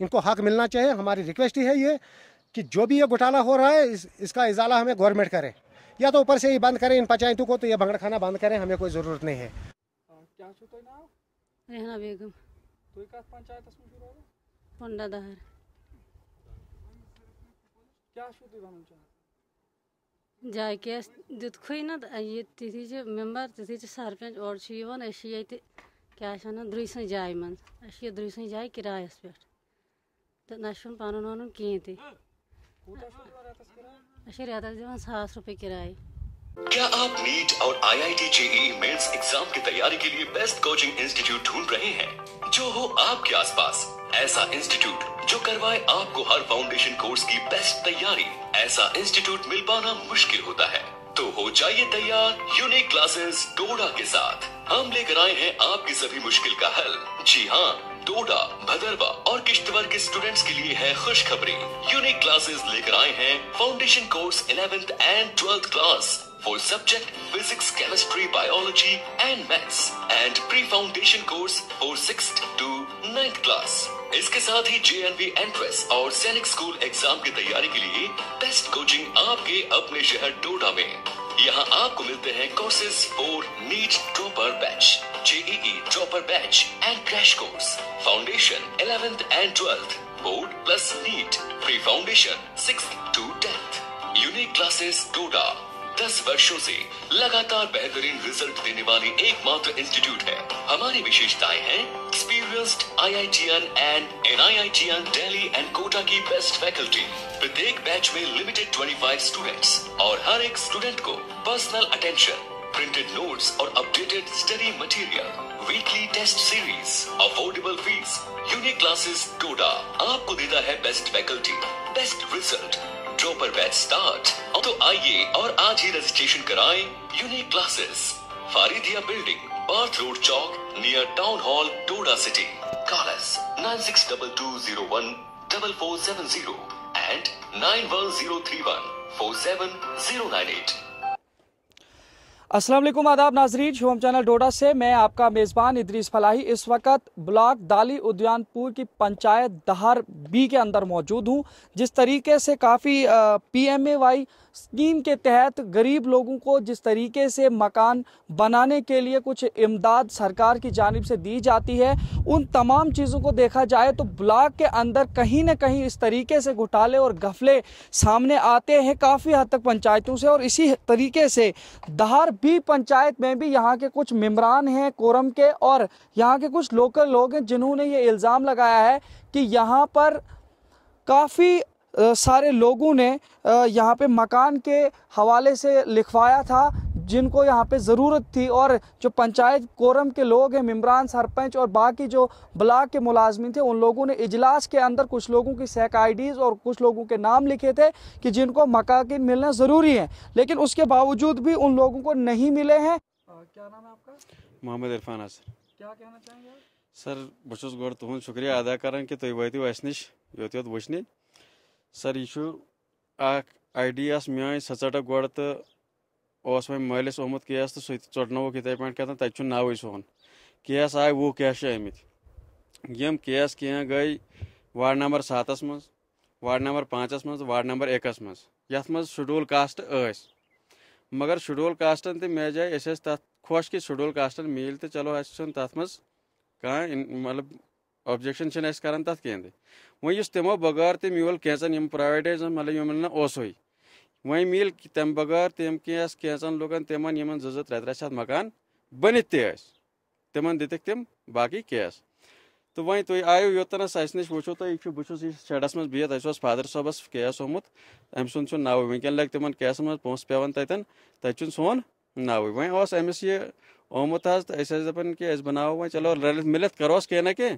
इनको हक मिलना चाहिए हमारी रिक्वेस्ट ही है ये कि जो भी ये घोटाला हो रहा है इस, इसका इजाला हमें गवर्नमेंट करे या तो ऊपर से ही बंद करें इन पंचायतों को तो ये भंगड़खाना बंद करें हमें कोई ज़रूरत नहीं है क्या तो रहना बेगम क्या ना ये तिथि मेम्बर तिथि सरपंच और क्या द्रुस जाए मे द्रुस जाए किरायस पे تہٕ نہ چھُنہٕ پَنُن وَنُن کِہیٖنۍ تہِ چھِ رٮ۪تَس دِوان ساس رۄپیہِ کِراے क्या आप नीट और I I T J mains exam की तैयारी के लिए बेस्ट कोचिंग इंस्टीट्यूट ढूंढ रहे हैं जो हो आपके आसपास ऐसा इंस्टीट्यूट जो करवाए आपको हर फाउंडेशन कोर्स की बेस्ट तैयारी ऐसा इंस्टीट्यूट मिल पाना मुश्किल होता है तो हो जाइए तैयार यूनिक क्लासेस डोडा के साथ हम लेकर आए हैं आपकी सभी मुश्किल का हल जी हाँ डोडा भदरवा और किश्तवर के स्टूडेंट्स के लिए है खुशखबरी यूनिक क्लासेस लेकर आए हैं foundation course eleventh and twelfth class for subject physics chemistry biology and maths and pre foundation course for six to ninth class इसके साथ ही जे एन एंट्रेंस और सैनिक स्कूल एग्जाम की तैयारी के लिए बेस्ट कोचिंग आपके अपने शहर डोडा में यहाँ आपको मिलते हैं courses for NEET topper batch JEE, e, Dropper Batch and Crash Course. Foundation 11th and 12th. Board plus NEET Pre-Foundation 6th to 10th. Unique Classes Goda. 10 वर्षों से लगातार बेहतरीन रिजल्ट देने वाली एकमात्र इंस्टीट्यूट है हमारी विशेषताएं हैं experienced IITian and NIITian Delhi and Kota की बेस्ट फैकल्टी प्रत्येक बैच में लिमिटेड 25 स्टूडेंट्स और हर एक स्टूडेंट को personal attention printed notes or updated study material, weekly test series, affordable fees, unique classes Toda आपको देता है best faculty best result dropper batch start तो आइए और आज ही रजिस्ट्रेशन कराएं यूनिक क्लासेस फारिदिया बिल्डिंग पार्थ रोड चौक near town hall Toda city call us nine six double two zero one double four seven zero and nine one zero three one four seven zero nine eight असलम आदाब नाजरीन Shome channel डोडा से मैं आपका मेज़बान इद्रीस फलाही इस वक्त ब्लॉक दाली उद्यानपुर की पंचायत दहार बी के अंदर मौजूद हूँ जिस तरीके से काफ़ी P M A Y scheme के तहत गरीब लोगों को जिस तरीके से मकान बनाने के लिए कुछ इमदाद सरकार की जानब से दी जाती है उन तमाम चीज़ों को देखा जाए तो ब्लॉक के अंदर कहीं ना कहीं इस तरीके से घोटाले और गफले सामने आते हैं काफ़ी हद तक पंचायतों से और इसी तरीके से धार भी पंचायत में भी यहाँ के कुछ मम्बरान हैं कोरम के और यहाँ के कुछ लोकल लोग हैं जिन्होंने ये इल्ज़ाम लगाया है कि यहाँ पर काफ़ी सारे लोगों ने यहाँ पे मकान के हवाले से लिखवाया था जिनको यहाँ पे ज़रूरत थी और जो पंचायत कोरम के लोग हैं मम्बरान सरपंच और बाकी जो ब्लाक के मुलाजमिन थे उन लोगों ने इजलास के अंदर कुछ लोगों की सेक आईडीज़ और कुछ लोगों के नाम लिखे थे कि जिनको मकान मिलना ज़रूरी है लेकिन उसके बावजूद भी उन लोगों को नहीं मिले हैं क्या नाम है आपका मोहम्मद इरफान क्या कहना चाहेंगे सर बहुत तुम तो शुक्रिया अदा करें कि तुम वैसे वैसनिश योत वो सर यह आइडिया मे सड़ गोड़ तो वह मलिस ओमुत केस तो सह चटनवुक इतने पे क्या तत नाव सोन केस आए वह केस आम यम केस कह गई वार्ड नंबर सातस मं वार्ड नंबर पाँचस मं वार्ड नंबर एकस मं ये शेड्यूल कास्ट ऐस मगर शेड्यूल कास्टन तो मे जाए अस तथ खोश कि शेड्यूल कास्टन मिल तो चलो अस मतलब ऑब्जेक्शन अस कह वो इस तमो बगार तम योल कैचन यम मतलब यम ना ओसो वह मिल तम बगार तम कैस कैंसन लुकन तमन यम जो त्रे त्रे सत मकान बन तम दिख तम बाकी कैस तो वह तु तो आयो योतन अस नश वो तुम तो बहुत शेडस मज बिहत अस फादर सबस कैस ओमुत अम सुंद नाव वनकन लगे तम कैस मज पोस पे ततन तुम सोन नाव वह अमस यह ओमुत तो अस दपान कि बना चलो रल मिलत करोस कह ना कह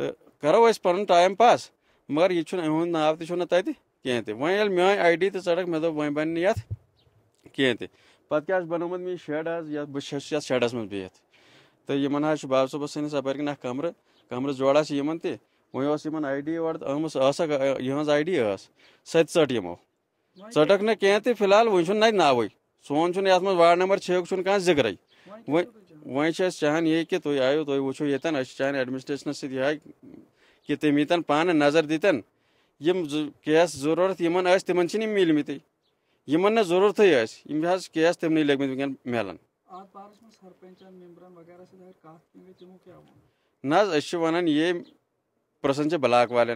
तो करो अस पन टाइम पास मगर यह इहुद नाव तुम तत कह तेल मे आई डी तो मे दप वन बन तो ये क्या बनोमुत मे शेड आज बहुत शेडस मं बिहत तो इन बाब सबस सैनिस अपर कन कमर कमर जोड़ा इन ते वो आई डी और आम तो आई डी सत चट यमो चटक ना कह फिलहाल वो ना नाव सोन ये वार्ड नंबर छह कह जिक्र वहीं अस चाहान ये कि तुम आयो तुम वो ये अस चाहान एडमिनिस्ट्रेशन सह कि तुम यीन पान नजर दीतन यम केस जरूरत यमन ऐस तिमन छिन मिलमित जरूरत ऐस यम लगम केस मेलन ना वन ये प्रसन ब्लाक वाले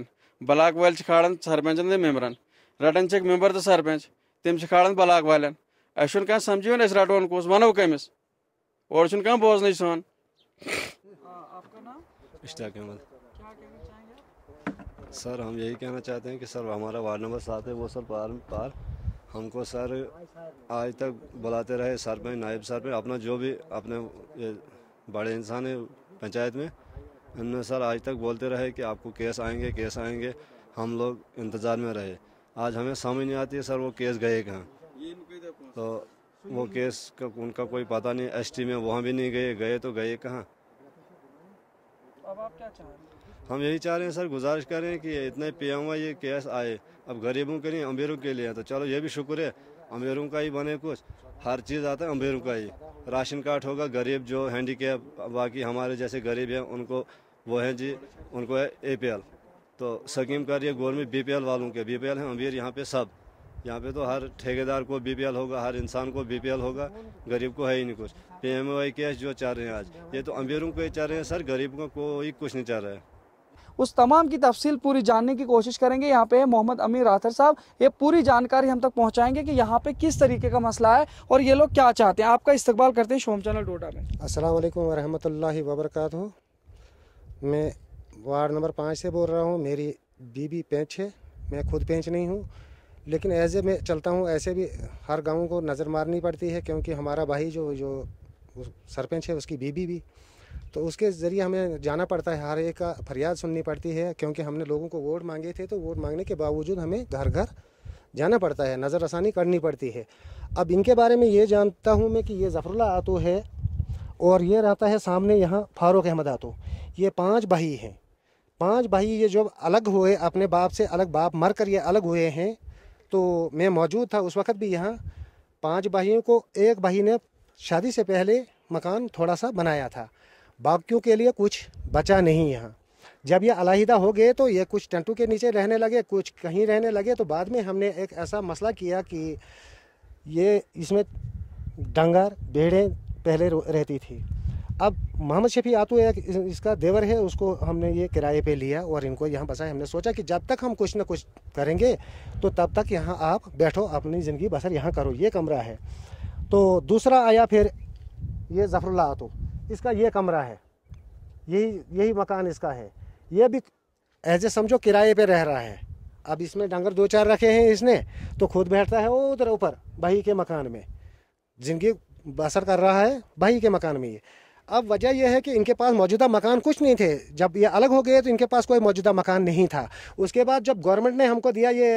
ब्लाक वाल खाड़ान सरपंचन तो मेम्बरन रटन मेम्बर तो सरपंच तम खाड़ान ब्लाक वाले अस कह समझी वन अस कस वनो कमिस और कहाँ नहीं सान इश्ताक अहमद मतलब? सर हम यही कहना चाहते हैं कि सर हमारा वार्ड नंबर सात है वो सर पार पार हमको सर आज तक बुलाते रहे सरपंच नायब सरपंच अपना जो भी अपने बड़े इंसान है पंचायत में इनमें सर आज तक बोलते रहे कि आपको केस आएंगे केस आएंगे हम लोग इंतज़ार में रहे आज हमें समझ नहीं आती है सर वो केस गए कहाँ तो वो केस का उनका कोई पता नहीं एसटी में वहाँ भी नहीं गए गए तो गए कहाँ अब आप क्या चाह रहे हम यही चाह रहे हैं सर गुजारिश कर रहे हैं कि इतने पीएमवा ये केस आए अब गरीबों के लिए अमीरों के लिए तो चलो ये भी शुक्र है अमीरों का ही बने कुछ हर चीज़ आता है अमीरों का ही राशन कार्ड होगा गरीब जो हैंडीकैप बाकी हमारे जैसे गरीब हैं उनको वो हैं जी उनको है ए तो स्कीम कर रही है गवर्नमेंट बी वालों के बी पी हैं अमीर यहाँ पे सब यहाँ पे तो हर ठेकेदार को बीपीएल होगा हर इंसान को बीपीएल होगा गरीब को है ही नहीं कुछ पीएमवाई कैश जो चाह रहे हैं आज ये तो अमीरों को ही चाह रहे हैं सर गरीब को कोई कुछ नहीं चाह रहा है उस तमाम की तफसील पूरी जानने की कोशिश करेंगे यहाँ पे मोहम्मद अमीर राथर साहब ये पूरी जानकारी हम तक पहुँचाएंगे कि यहाँ पे किस तरीके का मसला है और ये लोग क्या चाहते हैं आपका इस्तकबाल करते हैं शोम चैनल डोडा में असल वरहमत वबरक मैं वार्ड नंबर पाँच से बोल रहा हूँ मेरी बीबी पेंच है मैं खुद पेंच नहीं हूँ लेकिन ऐसे में चलता हूँ ऐसे भी हर गाँव को नज़र मारनी पड़ती है क्योंकि हमारा भाई जो जो सरपंच है उसकी बीबी भी तो उसके ज़रिए हमें जाना पड़ता है हर एक का फरियाद सुननी पड़ती है क्योंकि हमने लोगों को वोट मांगे थे तो वोट मांगने के बावजूद हमें घर घर जाना पड़ता है नजर आसानी करनी पड़ती है अब इनके बारे में ये जानता हूँ मैं कि ये ज़फ़रुल्ला आतो है और ये रहता है सामने यहाँ फारूक अहमद आतो ये पाँच भाई हैं पाँच भाई ये जो अलग हुए अपने बाप से अलग बाप मर कर ये अलग हुए हैं तो मैं मौजूद था उस वक़्त भी यहाँ पांच भाइयों को एक भाई ने शादी से पहले मकान थोड़ा सा बनाया था बाकियों के लिए कुछ बचा नहीं यहाँ जब ये अलाहिदा हो गए तो ये कुछ टंटू के नीचे रहने लगे कुछ कहीं रहने लगे तो बाद में हमने एक ऐसा मसला किया कि ये इसमें डंगर भेड़ें पहले रहती थी अब मोहम्मद शफी आतू तो एक इसका देवर है उसको हमने ये किराए पे लिया और इनको यहाँ बसाया हमने सोचा कि जब तक हम कुछ ना कुछ करेंगे तो तब तक यहाँ आप बैठो अपनी ज़िंदगी बसर यहाँ करो ये कमरा है तो दूसरा आया फिर ये जफरुल्ला आतू तो, इसका ये कमरा है यही यही मकान इसका है ये भी ऐसे समझो किराए पर रह रहा है अब इसमें डंगर दो चार रखे हैं इसने तो खुद बैठता है उधर ऊपर भाई के मकान में जिंदगी बसर कर रहा है भाई के मकान में ये अब वजह यह है कि इनके पास मौजूदा मकान कुछ नहीं थे जब ये अलग हो गए तो इनके पास कोई मौजूदा मकान नहीं था उसके बाद जब गवर्नमेंट ने हमको दिया ये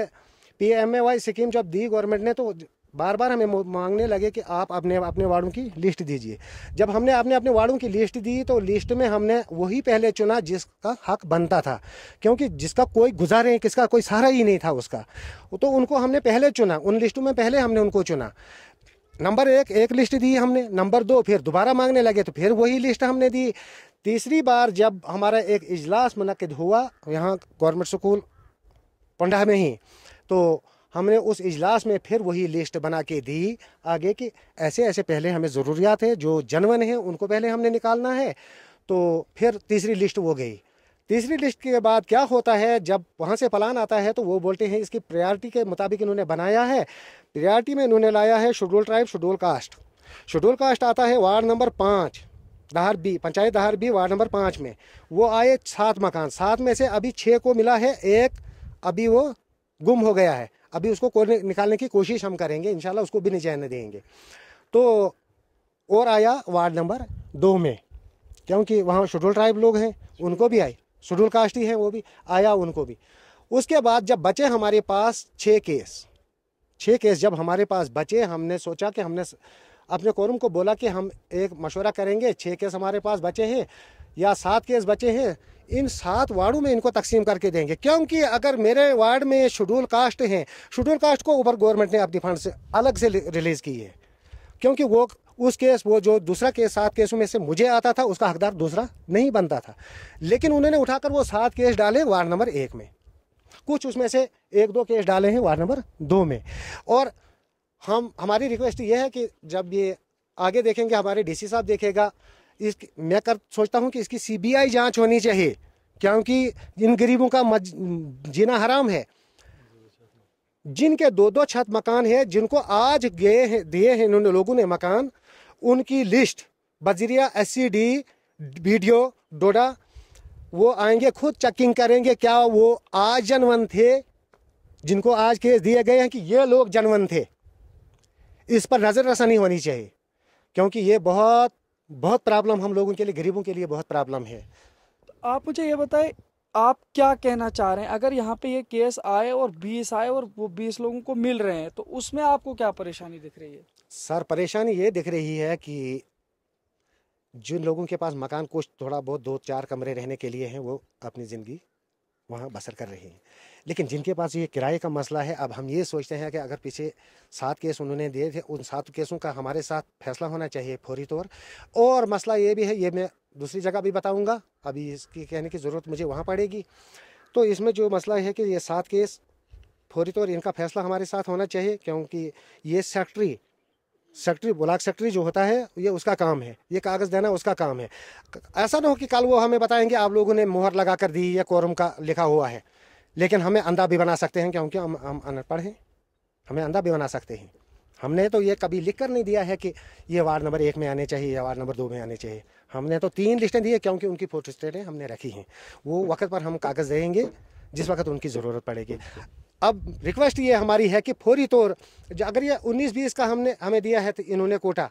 P M A Y scheme जब दी गवर्नमेंट ने तो बार बार हमें मांगने लगे कि आप अपने अपने वार्डों की लिस्ट दीजिए जब हमने अपने अपने वार्डों की लिस्ट दी तो लिस्ट में हमने वही पहले चुना जिसका हक बनता था क्योंकि जिसका कोई गुजारे किसका कोई सहारा ही नहीं था उसका तो उनको हमने पहले चुना उन लिस्टों में पहले हमने उनको चुना नंबर एक एक लिस्ट दी हमने नंबर दो फिर दोबारा मांगने लगे तो फिर वही लिस्ट हमने दी तीसरी बार जब हमारा एक इजलास मनद हुआ यहाँ गवर्नमेंट स्कूल पंडा में ही तो हमने उस इजलास में फिर वही लिस्ट बना के दी आगे कि ऐसे ऐसे पहले हमें ज़रूरियात है जो जनवन है उनको पहले हमने निकालना है तो फिर तीसरी लिस्ट वो गई तीसरी लिस्ट के बाद क्या होता है जब वहाँ से प्लान आता है तो वो बोलते हैं इसकी प्रायोरिटी के मुताबिक इन्होंने बनाया है प्रायोरिटी में इन्होंने लाया है schedule tribe schedule caste schedule caste आता है वार्ड नंबर पाँच धार बी पंचायत धार बी वार्ड नंबर पाँच में वो आए सात मकान सात में से अभी छः को मिला है एक अभी वो गुम हो गया है अभी उसको निकालने की कोशिश हम करेंगे इन उसको भी नहीं जाने देंगे तो और आया वार्ड नंबर दो में क्योंकि वहाँ शेड्यूल ट्राइब लोग हैं उनको भी आई शेड्यूल कास्ट ही है वो भी आया उनको भी उसके बाद जब बचे हमारे पास छः केस छः केस जब हमारे पास बचे हमने सोचा कि हमने अपने कोरम को बोला कि हम एक मशवरा करेंगे छः केस हमारे पास बचे हैं या सात केस बचे हैं इन सात वार्डों में इनको तकसीम करके देंगे क्योंकि अगर मेरे वार्ड में शेड्यूल कास्ट हैं शेड्यूल कास्ट को ऊपर गवर्नमेंट ने अपनी फंड से अलग से रिलीज़ की है क्योंकि वो उस केस वो जो दूसरा केस सात केसों में से मुझे आता था उसका हकदार दूसरा नहीं बनता था लेकिन उन्होंने उठाकर वो सात केस डाले वार्ड नंबर एक में कुछ उसमें से एक दो केस डाले हैं वार्ड नंबर दो में और हम हमारी रिक्वेस्ट ये है कि जब ये आगे देखेंगे हमारे डीसी साहब देखेगा इस मैं कर सोचता हूँ कि इसकी सीबीआई जांच होनी चाहिए क्योंकि इन गरीबों का मज, जीना हराम है जिनके दो दो छत मकान है जिनको आज गए हैं दिए हैं इन्होंने लोगों ने मकान उनकी लिस्ट बजरिया S C D video Doda वो आएंगे खुद चेकिंग करेंगे क्या वो आज जनवन थे जिनको आज केस दिए गए हैं कि ये लोग जनवन थे इस पर नज़र रसानी होनी चाहिए क्योंकि ये बहुत बहुत प्रॉब्लम हम लोगों के लिए गरीबों के लिए बहुत प्रॉब्लम है आप मुझे ये बताएं आप क्या कहना चाह रहे हैं अगर यहाँ पे ये केस आए और बीस आए और वो बीस लोगों को मिल रहे हैं तो उसमें आपको क्या परेशानी दिख रही है सर परेशानी ये दिख रही है कि जिन लोगों के पास मकान कुछ थोड़ा बहुत दो चार कमरे रहने के लिए हैं वो अपनी ज़िंदगी वहाँ बसर कर रही हैं लेकिन जिनके पास ये किराए का मसला है अब हम ये सोचते हैं कि अगर पीछे सात केस उन्होंने दिए थे उन सात केसों का हमारे साथ फैसला होना चाहिए फौरी तौर और मसला ये भी है ये मैं दूसरी जगह भी बताऊँगा अभी इसकी कहने की ज़रूरत मुझे वहाँ पड़ेगी तो इसमें जो मसला है कि ये सात केस फौरी तौर इनका फैसला हमारे साथ होना चाहिए क्योंकि ये सेक्ट्री सेक्रेटरी ब्लॉक सेक्रेटरी जो होता है ये उसका काम है ये कागज़ देना उसका काम है ऐसा ना हो कि कल वो हमें बताएंगे आप लोगों ने मोहर लगा कर दी या कोरम का लिखा हुआ है लेकिन हमें अंधा भी बना सकते हैं क्योंकि हम हम अनपढ़ हैं हमें अंधा भी बना सकते हैं हमने तो ये कभी लिख कर नहीं दिया है कि ये वार्ड नंबर एक में आने चाहिए या वार्ड नंबर दो में आने चाहिए हमने तो तीन लिस्टें दी है क्योंकि उनकी फोटो स्टेटें हमने रखी हैं वो वक्त पर हम कागज़ देंगे जिस वक्त उनकी ज़रूरत पड़ेगी अब रिक्वेस्ट ये हमारी है कि फौरी तौर अगर ये उन्नीस बीस का हमने हमें दिया है तो इन्होंने कोटा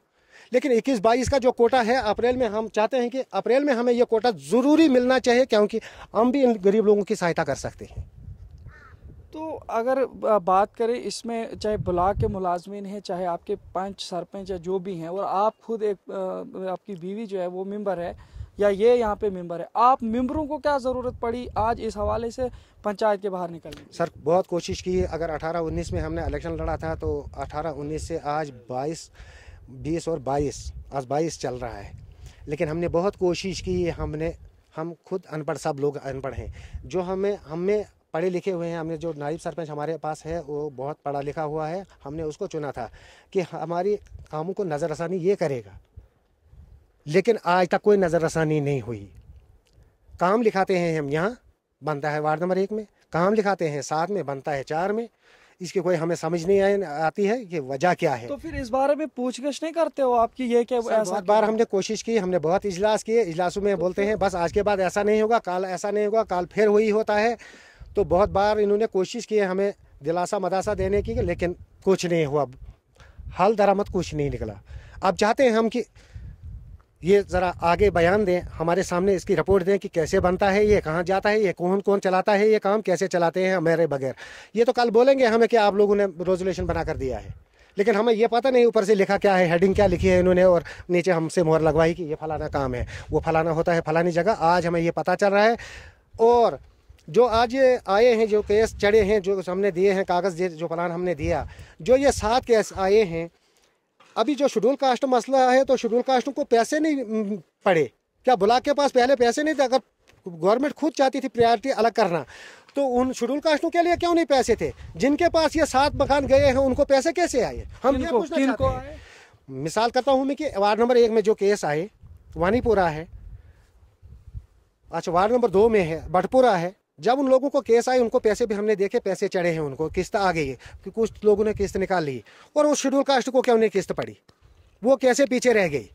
लेकिन इक्कीस बाईस का जो कोटा है अप्रैल में हम चाहते हैं कि अप्रैल में हमें यह कोटा ज़रूरी मिलना चाहिए क्योंकि हम भी इन गरीब लोगों की सहायता कर सकते हैं तो अगर बात करें इसमें चाहे ब्लॉक के मुलाजमीन हैं चाहे आपके पंच सरपंच या जो भी हैं और आप खुद एक आपकी बीवी जो है वो मेंबर है या ये यहाँ पे मेंबर है आप मेंबरों को क्या ज़रूरत पड़ी आज इस हवाले से पंचायत के बाहर निकल सर बहुत कोशिश की अगर अठारह उन्नीस में हमने इलेक्शन लड़ा था तो अठारह उन्नीस से आज बाईस बीस और बाईस आज बाईस चल रहा है लेकिन हमने बहुत कोशिश की हमने हम खुद अनपढ़ सब लोग अनपढ़ हैं जो हमें हमें पढ़े लिखे हुए हैं हमने जो नायब सरपंच हमारे पास है वो बहुत पढ़ा लिखा हुआ है हमने उसको चुना था कि हमारी कामों को नज़रअसानी ये करेगा लेकिन आज तक कोई नज़रसानी नहीं हुई काम लिखाते हैं हम यहाँ बनता है वार्ड नंबर एक में काम लिखाते हैं सात में बनता है चार में इसकी कोई हमें समझ नहीं आए आती है कि वजह क्या है तो फिर इस बारे में पूछगछ नहीं करते हो आपकी ये क्या ऐसा बहुत बार हमने कोशिश की हमने बहुत इजलास किए इजलासों में तो बोलते हैं बस आज के बाद ऐसा नहीं होगा कल ऐसा नहीं होगा कल फिर वही होता है तो बहुत बार इन्होंने कोशिश की है हमें दिलासा मदासा देने की लेकिन कुछ नहीं हुआ हल दरामद कुछ नहीं निकला अब चाहते हैं हम कि ये ज़रा आगे बयान दें हमारे सामने इसकी रिपोर्ट दें कि कैसे बनता है ये कहाँ जाता है ये कौन कौन चलाता है ये काम कैसे चलाते हैं हमारे बगैर ये तो कल बोलेंगे हमें कि आप लोगों ने रेजोल्यूशन बना कर दिया है लेकिन हमें ये पता नहीं ऊपर से लिखा क्या है हेडिंग क्या लिखी है इन्होंने और नीचे हमसे मोहर लगवाई कि ये फलाना काम है वो फलाना होता है फलानी जगह आज हमें ये पता चल रहा है और जो आज ये आए हैं जो केस चढ़े हैं जो हमने दिए हैं कागज़ जो फलाना हमने दिया जो ये सात केस आए हैं अभी जो शेड्यूल कास्ट मसला है तो शेड्यूल कास्टों को पैसे नहीं पड़े क्या ब्लॉक के पास पहले पैसे नहीं थे अगर गवर्नमेंट खुद चाहती थी प्रायोरिटी अलग करना तो उन शेड्यूल कास्टों के लिए क्यों नहीं पैसे थे जिनके पास ये सात मकान गए हैं उनको पैसे कैसे आए हम ये पूछना चाहते मिसाल करता हूँ मैं कि वार्ड नंबर एक में जो केस आए वानीपुरा है अच्छा वार्ड नंबर दो में है बटपुरा है जब उन लोगों को केस आए उनको पैसे भी हमने देखे पैसे चढ़े हैं उनको किस्त आ गई है कि कुछ लोगों ने किस्त निकाल ली और उस शेड्यूल कास्ट को क्या उन्हें किस्त पड़ी वो कैसे पीछे रह गई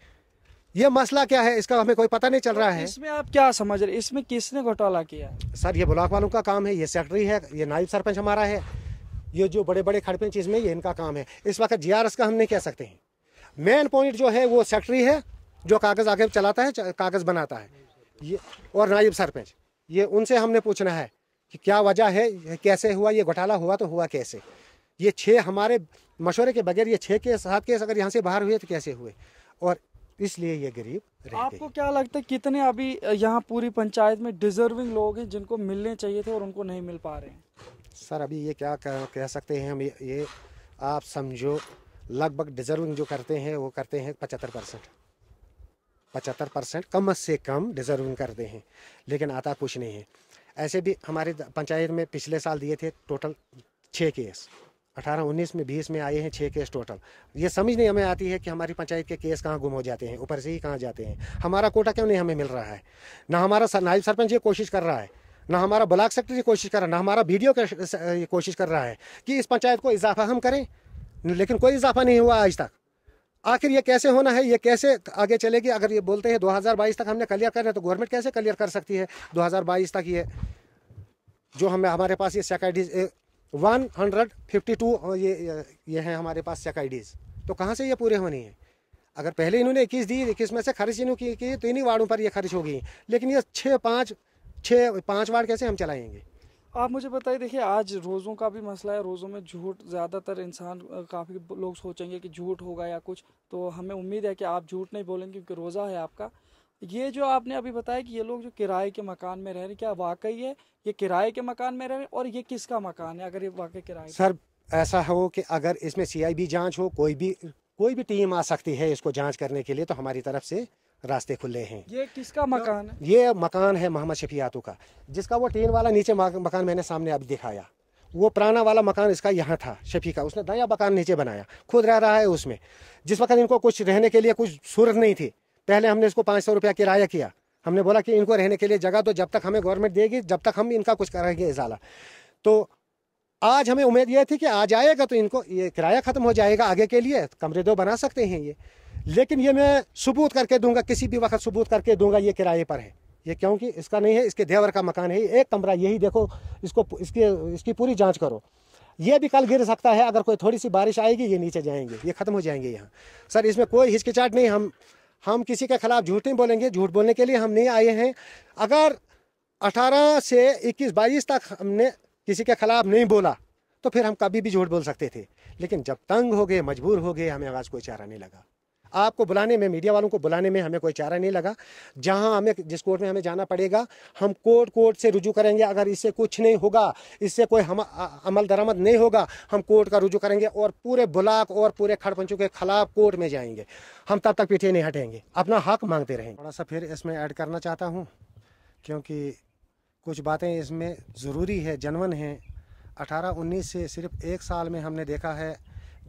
ये मसला क्या है इसका हमें कोई पता नहीं चल रहा तो है इसमें आप क्या समझ रहे इसमें किसने घोटाला किया सर ये ब्लॉक वालों का काम है ये सेक्रेटरी है ये नायब सरपंच हमारा है ये जो बड़े बड़े चीज इसमें ये इनका काम है इस वक्त जीआरएस का हम नहीं कह सकते हैं मेन पॉइंट जो है वो सेक्रेटरी है जो कागज़ आगे चलाता है कागज़ बनाता है ये और नायब सरपंच ये उनसे हमने पूछना है कि क्या वजह है कैसे हुआ ये घोटाला हुआ तो हुआ कैसे ये छः हमारे मशवरे के बगैर ये छः के सात केस अगर यहाँ से बाहर हुए तो कैसे हुए और इसलिए ये गरीब आपको क्या लगता है कितने अभी यहाँ पूरी पंचायत में डिजर्विंग लोग हैं जिनको मिलने चाहिए थे और उनको नहीं मिल पा रहे हैं सर अभी ये क्या कह सकते हैं हम ये, ये आप समझो लगभग डिजर्विंग जो करते हैं वो करते हैं पचहत्तर परसेंट पचहत्तर परसेंट कम से कम डिजर्विंग करते हैं लेकिन आता कुछ नहीं है ऐसे भी हमारे पंचायत में पिछले साल दिए थे टोटल छः केस अठारह उन्नीस में बीस में आए हैं छः केस टोटल ये समझ नहीं हमें आती है कि हमारी पंचायत के केस कहाँ गुम हो जाते हैं ऊपर से ही कहाँ जाते हैं हमारा कोटा क्यों नहीं हमें मिल रहा है ना हमारा नायब सरपंच ये कोशिश कर रहा है ना हमारा ब्लॉक सेक्रेटरी कोशिश कर रहा है ना हमारा वीडियो कोशिश कर रहा है कि इस पंचायत को इजाफा हम करें लेकिन कोई इजाफा नहीं हुआ आज तक आखिर ये कैसे होना है ये कैसे आगे चलेगी अगर ये बोलते हैं 2022 तक हमने क्लियर करना है तो गवर्नमेंट कैसे क्लियर कर सकती है 2022 तक ये जो हमें हमारे पास ये सेक आई वन हंड्रेड फिफ्टी टू ये ये हैं हमारे पास सेक आई तो कहाँ से ये पूरे होनी है अगर पहले इन्होंने इक्कीस दी इक्कीस में से खर्च इन्होंने की, की तो इन्हीं वार्डों पर ये खर्च होगी लेकिन ये छः पाँच छः पाँच वार्ड कैसे हम चलाएंगे आप मुझे बताइए देखिए आज रोज़ों का भी मसला है रोज़ों में झूठ ज़्यादातर इंसान काफ़ी लोग सोचेंगे कि झूठ होगा या कुछ तो हमें उम्मीद है कि आप झूठ नहीं बोलेंगे क्योंकि रोज़ा है आपका ये जो आपने अभी बताया कि ये लोग जो किराए के मकान में रह रहे हैं क्या वाकई है ये किराए के मकान में रह रहे हैं और ये किसका मकान है अगर ये वाकई किराए सर ऐसा हो कि अगर इसमें बी जाँच हो कोई भी कोई भी टीम आ सकती है इसको जाँच करने के लिए तो हमारी तरफ से रास्ते खुले हैं ये किसका मकान है ये मकान है मोहम्मद शफियातू का जिसका वो टीन वाला नीचे मकान मैंने सामने अभी दिखाया वो पुराना वाला मकान इसका यहाँ था शफी का उसने दया मकान नीचे बनाया खुद रह रहा है उसमें जिस वक्त इनको कुछ रहने के लिए कुछ सूरत नहीं थी पहले हमने इसको पाँच सौ रुपया किराया किया हमने बोला कि इनको रहने के लिए जगह तो जब तक हमें गवर्नमेंट देगी जब तक हम इनका कुछ करेंगे इजाला तो आज हमें उम्मीद यह थी कि आज आएगा तो इनको ये किराया ख़त्म हो जाएगा आगे के लिए कमरे दो बना सकते हैं ये लेकिन ये मैं सबूत करके दूंगा किसी भी वक्त सबूत करके दूंगा ये किराए पर है ये क्योंकि इसका नहीं है इसके देवर का मकान है एक कमरा यही देखो इसको इसकी इसकी पूरी जाँच करो ये भी कल गिर सकता है अगर कोई थोड़ी सी बारिश आएगी ये नीचे जाएंगे ये ख़त्म हो जाएंगे यहाँ सर इसमें कोई हिचकिचाहट नहीं हम हम किसी के खिलाफ झूठ नहीं बोलेंगे झूठ बोलने के लिए हम नहीं आए हैं अगर 18 से 21 बाईस तक हमने किसी के खिलाफ नहीं बोला तो फिर हम कभी भी झूठ बोल सकते थे लेकिन जब तंग हो गए मजबूर हो गए हमें आवाज़ कोई चारा नहीं लगा आपको बुलाने में मीडिया वालों को बुलाने में हमें कोई चारा नहीं लगा जहां हमें जिस कोर्ट में हमें जाना पड़ेगा हम कोर्ट कोर्ट से रुजू करेंगे अगर इससे कुछ नहीं होगा इससे कोई हम अमल दरामद नहीं होगा हम कोर्ट का रुजू करेंगे और पूरे ब्लाक और पूरे खड़पंचों के खिलाफ कोर्ट में जाएंगे हम तब तक पीछे नहीं हटेंगे अपना हक मांगते रहेंगे थोड़ा सा फिर इसमें ऐड करना चाहता हूँ क्योंकि कुछ बातें इसमें ज़रूरी है जनवन हैं अठारह उन्नीस से सिर्फ एक साल में हमने देखा है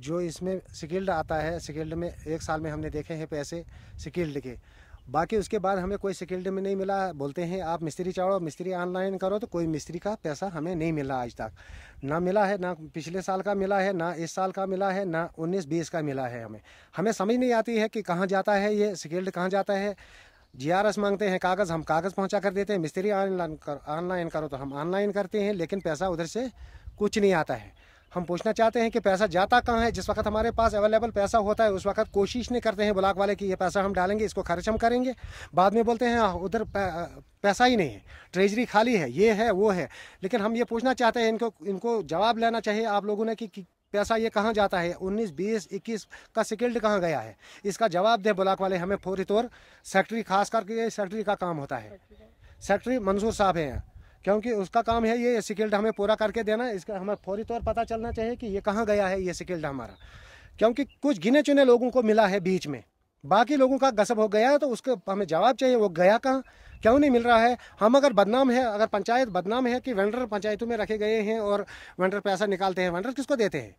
जो इसमें स्किल्ड आता है स्किल्ड में एक साल में हमने देखे हैं पैसे स्किल्ड के बाकी उसके बाद हमें कोई स्किल्ड में नहीं मिला बोलते हैं आप मिस्त्री चाड़ो मिस्त्री ऑनलाइन करो तो कोई मिस्त्री का पैसा हमें नहीं मिला आज तक ना मिला है ना पिछले साल का मिला है ना इस साल का मिला है ना उन्नीस बीस का मिला है हमें हमें समझ नहीं आती है कि कहाँ जाता है ये स्किल्ड कहाँ जाता है एस मांगते हैं कागज़ हम कागज़ पहुँचा कर देते हैं मिस्त्री ऑनलाइन कर ऑनलाइन करो तो हम ऑनलाइन करते हैं लेकिन पैसा उधर से कुछ नहीं आता है हम पूछना चाहते हैं कि पैसा जाता कहाँ है जिस वक्त हमारे पास अवेलेबल पैसा होता है उस वक्त कोशिश नहीं करते हैं ब्लॉक वाले कि ये पैसा हम डालेंगे इसको खर्च हम करेंगे बाद में बोलते हैं उधर पैसा ही नहीं है ट्रेजरी खाली है ये है वो है लेकिन हम ये पूछना चाहते हैं इनको इनको जवाब लेना चाहिए आप लोगों ने कि, कि पैसा ये कहाँ जाता है उन्नीस बीस इक्कीस का सिकल्ड कहाँ गया है इसका जवाब दें ब्लॉक वाले हमें फौरी तौर सेक्ट्री खास करके सेक्ट्री का काम होता है सेक्ट्री मंजूर साहब हैं क्योंकि उसका काम है ये, ये सिकिल्ड हमें पूरा करके देना है इसका हमें फौरी तौर पता चलना चाहिए कि ये कहाँ गया है ये सिकिल्ड हमारा क्योंकि कुछ गिने चुने लोगों को मिला है बीच में बाकी लोगों का गसब हो गया है तो उसके हमें जवाब चाहिए वो गया कहाँ क्यों नहीं मिल रहा है हम अगर बदनाम है अगर पंचायत बदनाम है कि वेंडर पंचायतों में रखे गए हैं और वेंडर पैसा निकालते हैं वेंडर किसको देते हैं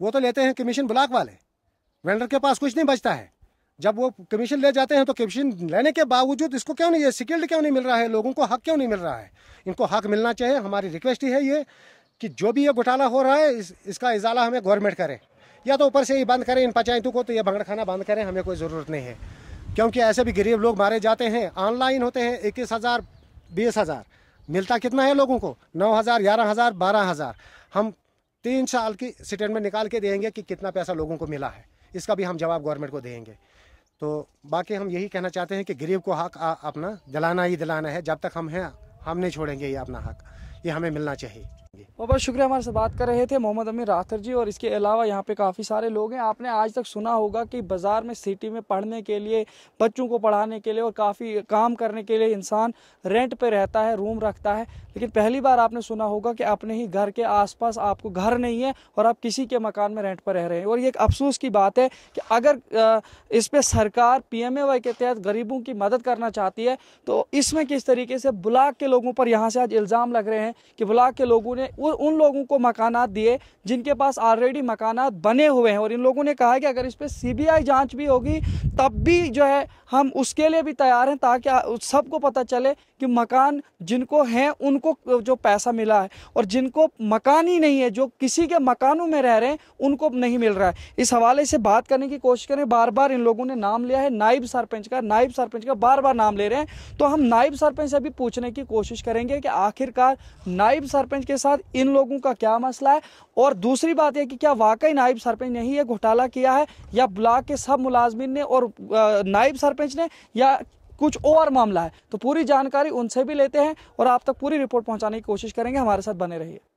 वो तो लेते हैं कमीशन ब्लॉक वाले वेंडर के पास कुछ नहीं बचता है जब वो कमीशन ले जाते हैं तो कमीशन लेने के बावजूद इसको क्यों नहीं ये सिक्योर्ड क्यों नहीं मिल रहा है लोगों को हक क्यों नहीं मिल रहा है इनको हक मिलना चाहिए हमारी रिक्वेस्ट ही है ये कि जो भी ये घोटाला हो रहा है इस, इसका इजाला हमें गवर्नमेंट करे या तो ऊपर से ही बंद करें इन पंचायतों को तो ये भंगड़खाना बंद करें हमें कोई ज़रूरत नहीं है क्योंकि ऐसे भी गरीब लोग मारे जाते हैं ऑनलाइन होते हैं इक्कीस हज़ार बीस हज़ार मिलता कितना है लोगों को नौ हज़ार ग्यारह हज़ार बारह हज़ार हम तीन साल की स्टेटमेंट निकाल के देंगे कि कितना पैसा लोगों को मिला है इसका भी हम जवाब गवर्नमेंट को देंगे तो बाकी हम यही कहना चाहते हैं कि गरीब को हक अपना जलाना ही दिलाना है जब तक हम हैं हम नहीं छोड़ेंगे ये अपना हक ये हमें मिलना चाहिए बहुत बहुत शुक्रिया हमारे से बात कर रहे थे मोहम्मद अमीर राथर जी और इसके अलावा यहाँ पे काफ़ी सारे लोग हैं आपने आज तक सुना होगा कि बाज़ार में सिटी में पढ़ने के लिए बच्चों को पढ़ाने के लिए और काफ़ी काम करने के लिए इंसान रेंट पर रहता है रूम रखता है लेकिन पहली बार आपने सुना होगा कि अपने ही घर के आसपास आपको घर नहीं है और आप किसी के मकान में रेंट पर रह रहे हैं और ये एक अफसोस की बात है कि अगर इस पर सरकार पी के तहत गरीबों की मदद करना चाहती है तो इसमें किस तरीके से ब्लाक के लोगों पर यहाँ से आज इल्ज़ाम लग रहे हैं कि ब्लाक के लोगों ने वो उन लोगों को मकानात दिए जिनके पास ऑलरेडी मकानात बने हुए हैं और इन लोगों ने कहा है कि अगर इस पर आई जांच भी होगी तब भी जो है हम उसके लिए भी तैयार हैं ताकि सबको पता चले कि मकान जिनको हैं उनको जो पैसा मिला है और जिनको मकान ही नहीं है जो किसी के मकानों में रह रहे हैं उनको नहीं मिल रहा है इस हवाले से बात करने की कोशिश करें बार बार इन लोगों ने नाम लिया है नाइब सरपंच का नाइब सरपंच का बार बार नाम ले रहे हैं तो हम नाइब सरपंच से भी पूछने की कोशिश करेंगे कि आखिरकार नाइब सरपंच के साथ इन लोगों का क्या मसला है और दूसरी बात यह कि क्या वाकई नायब सरपंच ने ही ये घोटाला किया है या ब्लॉक के सब मुलाजमिन ने और नायब सरपंच ने या कुछ और मामला है तो पूरी जानकारी उनसे भी लेते हैं और आप तक पूरी रिपोर्ट पहुंचाने की कोशिश करेंगे हमारे साथ बने रहिए